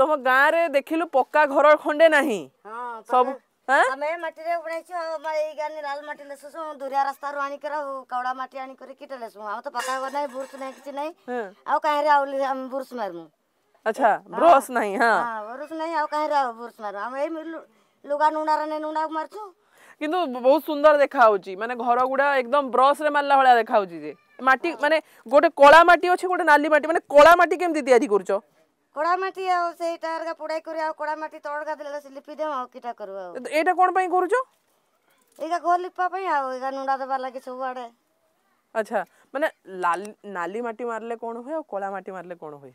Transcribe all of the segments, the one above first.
ତମ ଗାଁରେ ଦେଖିଲୁ ପକ୍କା ଘର ଖଣ୍ଡେ ନାହିଁ ସବୁ ଆମେ ମାଟିରେ ଉଣେଇଛୁ ଏଇ ଗାନି ଲାଲ ମାଟି ଲେସୁଛୁ ଦୁରିଆ ରାସ୍ତାରୁ ଆଣିକରି ଆଉ କଉଡ଼ା ମାଟି ଆଣିକରି କିଟା ଲେସୁଁ ଆଉ ତ ପକ୍କା ଘର ନାହିଁ ବୁର୍ସ ନାହିଁ କିଛି ନାହିଁ ଆଉ କାହିଁରେ ଆଉ ବୁର୍ସ ମାରମୁ ଆଚ୍ଛା ବ୍ରସ୍ ନାହିଁ ହଁ ବ୍ରସ୍ ନାହିଁ ଆଉ କାହିଁରେ ଆଉ ବୁର୍ସ ମାରୁ ଆମେ ଏଇ ଲୁଗା ନୁଣାରେ ନେଇ ନୁଣା ମାରୁଛୁ କିନ୍ତୁ ବହୁତ ସୁନ୍ଦର ଦେଖାଯାଉଛି ମାନେ ଘର ଗୁଡ଼ା ଏକଦମ ବ୍ରସ୍ରେ ମାରିଲା ଭଳିଆ ଦେଖାଯାଉଛି ଯେ ମାଟି ମାନେ ଗୋଟେ କଳା ମାଟି ଅଛି ଗୋଟେ ନାଲି ମାଟି ମାନେ କଳା ମାଟି କେମିତି ତିଆରି କରୁଛ କଡ଼ାମାଟି ଆଉ ସେଇଟା ହେରିକା ପୋଡ଼ାଇ କରି ଆଉ କଡ଼ାମାଟି ତଳକା ଦେଲେ ସେ ଲିପି ଦେଉ ଆଉ କିଟା କରୁ ଆଉ ଏଇଟା କ'ଣ ପାଇଁ କରୁଛ ଏଇଟା ଘର ଲିପା ପାଇଁ ଆଉ ଏଇଟା ନୁଡ଼ା ଦେବା ଲାଗି ସବୁଆଡ଼େ ଆଚ୍ଛା ମାନେ ନାଲି ମାଟି ମାରିଲେ କ'ଣ ହୁଏ ଆଉ କଳା ମାଟି ମାରିଲେ କ'ଣ ହୁଏ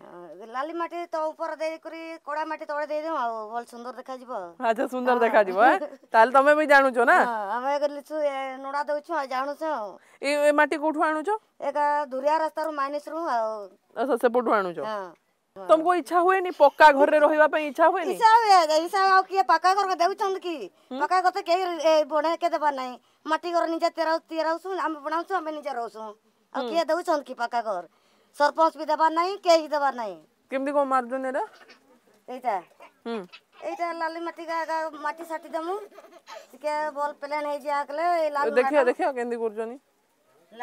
ଲାଲି ମାଟି ତ ଉପର ଦେଇକରି କଳା ମାଟି ତଳେ ଦେଇଦେଉ ଆଉ ଭଲ ସୁନ୍ଦର ଦେଖାଯିବ ଆଚ୍ଛା ସୁନ୍ଦର ଦେଖାଯିବ ତାହେଲେ ତମେ ବି ଜାଣୁଛ ନା ଆମେ ନଡ଼ା ଦଉଛୁ ଆଉ ଜାଣୁଛୁ ଆଉ ଏ ମାଟି କୋଉଠୁ ଆଣୁଛ ଏକା ଧୁରିଆ ରାସ୍ତାରୁ ମାଇନସରୁ ଆଉ ସେପଟୁ ଆଣୁଛ ତମକୁ ଇଚ୍ଛା ହୁଏନି ପକ୍କା ଘରରେ ରହିବା ପାଇଁ ଇଚ୍ଛା ହୁଏନି ଇଚ୍ଛା ହୁଏ ଇଚ୍ଛା ଆଉ କିଏ ପକ୍କା ଘର ଦେଉଛନ୍ତି କି ପକ୍କା ଘର ତ କେହି ବନେଇକେ ଦେବାର ନାହିଁ ମାଟି ଘର ନିଜେ ତିଆରାଉଛୁ ଆମେ ବନାଉଛୁ ଆମେ ନିଜେ ରହୁଛୁ ଆଉ କିଏ ଦେଉଛନ୍ତି କି ପକ୍କା ଘର ସରପଞ୍ଚ ବି ଦେବାର ନାହିଁ କେହି ଦେବାର ନାହିଁ କେମିତି କଣ ମାରୁଛନ୍ତି ଏଇଟା ଏଇଟା ଏଇଟା ଲାଲି ମାଟି ମାଟି ସାଟି ଦେମୁ ଟିକେ ଭଲ ପ୍ଲେନ୍ ହେଇଯିବା କଲେ ଦେଖିବା ଦେଖିବା କେମିତି କରୁଛନ୍ତି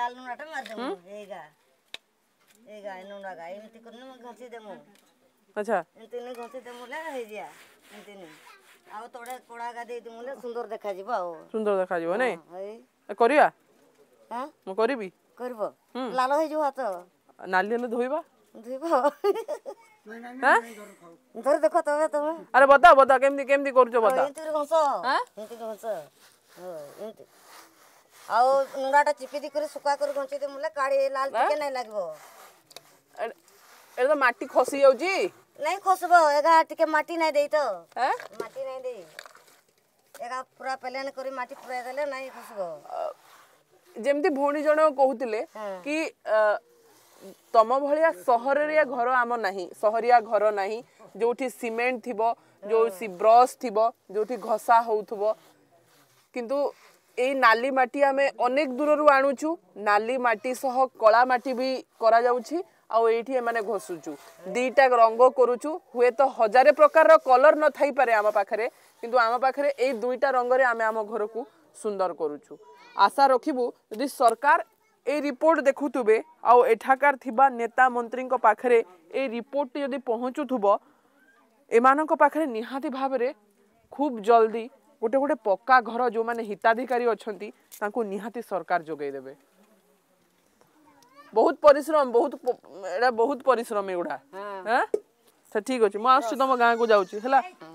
ଲାଲ ମାଟି ମାରିଦେମୁ ଏଇଟା ए गाय नोडा गाय एमती करने में घसी देमु अच्छा एमती ने घसी देमु ले हे जिया एमती ने आउ तोड़े कोड़ा गा दे देमु ले सुंदर देखा जीव आओ सुंदर देखा जीव नै करिया हां म करबी करबो लाल हे जो हाथ नाली हले धोइबा धोइबो हां धर देखो तबे तमे अरे बता बता केमती केमती करजो बता एमती घस हां एमती घस हो एमती ଆଉ ନୁଡ଼ାଟା ଚିପି ଦେଇକରି ଶୁଖା କରି ଘଞ୍ଚେଇ ଦେମୁ ବୋଲେ କାଢ଼ି ଲାଲ ଟିକେ ନାଇଁ ଲାଗିବ এটা ତ ମାଟି ଖସି ଯାଉଛି ନାଇଁ ଖସିବ ଏଗା ଟିକେ ମାଟି ନାଇଁ ଦେଇ ତ ମାଟି ନାଇଁ ଦେଇ ଏଗା ପୁରା ପେଲେନ୍ କରି ମାଟି ପୁରାଇ ଦେଲେ ନାଇଁ ଖସିବ ଯେମିତି ଭଉଣୀ ଜଣକ କହୁଥିଲେ କି ତମ ଭଳିଆ ସହରରିଆ ଘର ଆମ ନାହିଁ ସହରିଆ ଘର ନାହିଁ ଯୋଉଠି ସିମେଣ୍ଟ ଥିବ ଯୋଉ ବ୍ରସ୍ ଥିବ ଯୋଉଠି ଘଷା ହଉଥିବ କିନ୍ତୁ এই নালি মাটি আমি অনেক দূরর আনুছু নালি মাটি সহ কলা মাটি বি করা যাচ্ছে ଆଉ ଏଇଠି ଏମାନେ ଘୋଷୁଛୁ ଦୁଇଟା ରଙ୍ଗ କରୁଛୁ ହୁଏତ ହଜାରେ ପ୍ରକାରର କଲର୍ ନଥାଇପାରେ ଆମ ପାଖରେ କିନ୍ତୁ ଆମ ପାଖରେ ଏଇ ଦୁଇଟା ରଙ୍ଗରେ ଆମେ ଆମ ଘରକୁ ସୁନ୍ଦର କରୁଛୁ ଆଶା ରଖିବୁ ଯଦି ସରକାର এই রিপোর্ট দেখুবে আঠাকার থিবা নেতা মন্ত্রী পাখে এই রিপোর্টটি যদি পৌঁছুব এমানক পাখে নিহাতি ভাবে খুব জলদি গোটে গোটে পক্কা ঘর যে হিতাধিকারী অনেক নিহাতি সরকার যোগাই দেবে बहुत परिश्रम बहुत बहुत परिश्रम एडा हां स ठिक हो छि म आज त म गाउँको जाऊ हला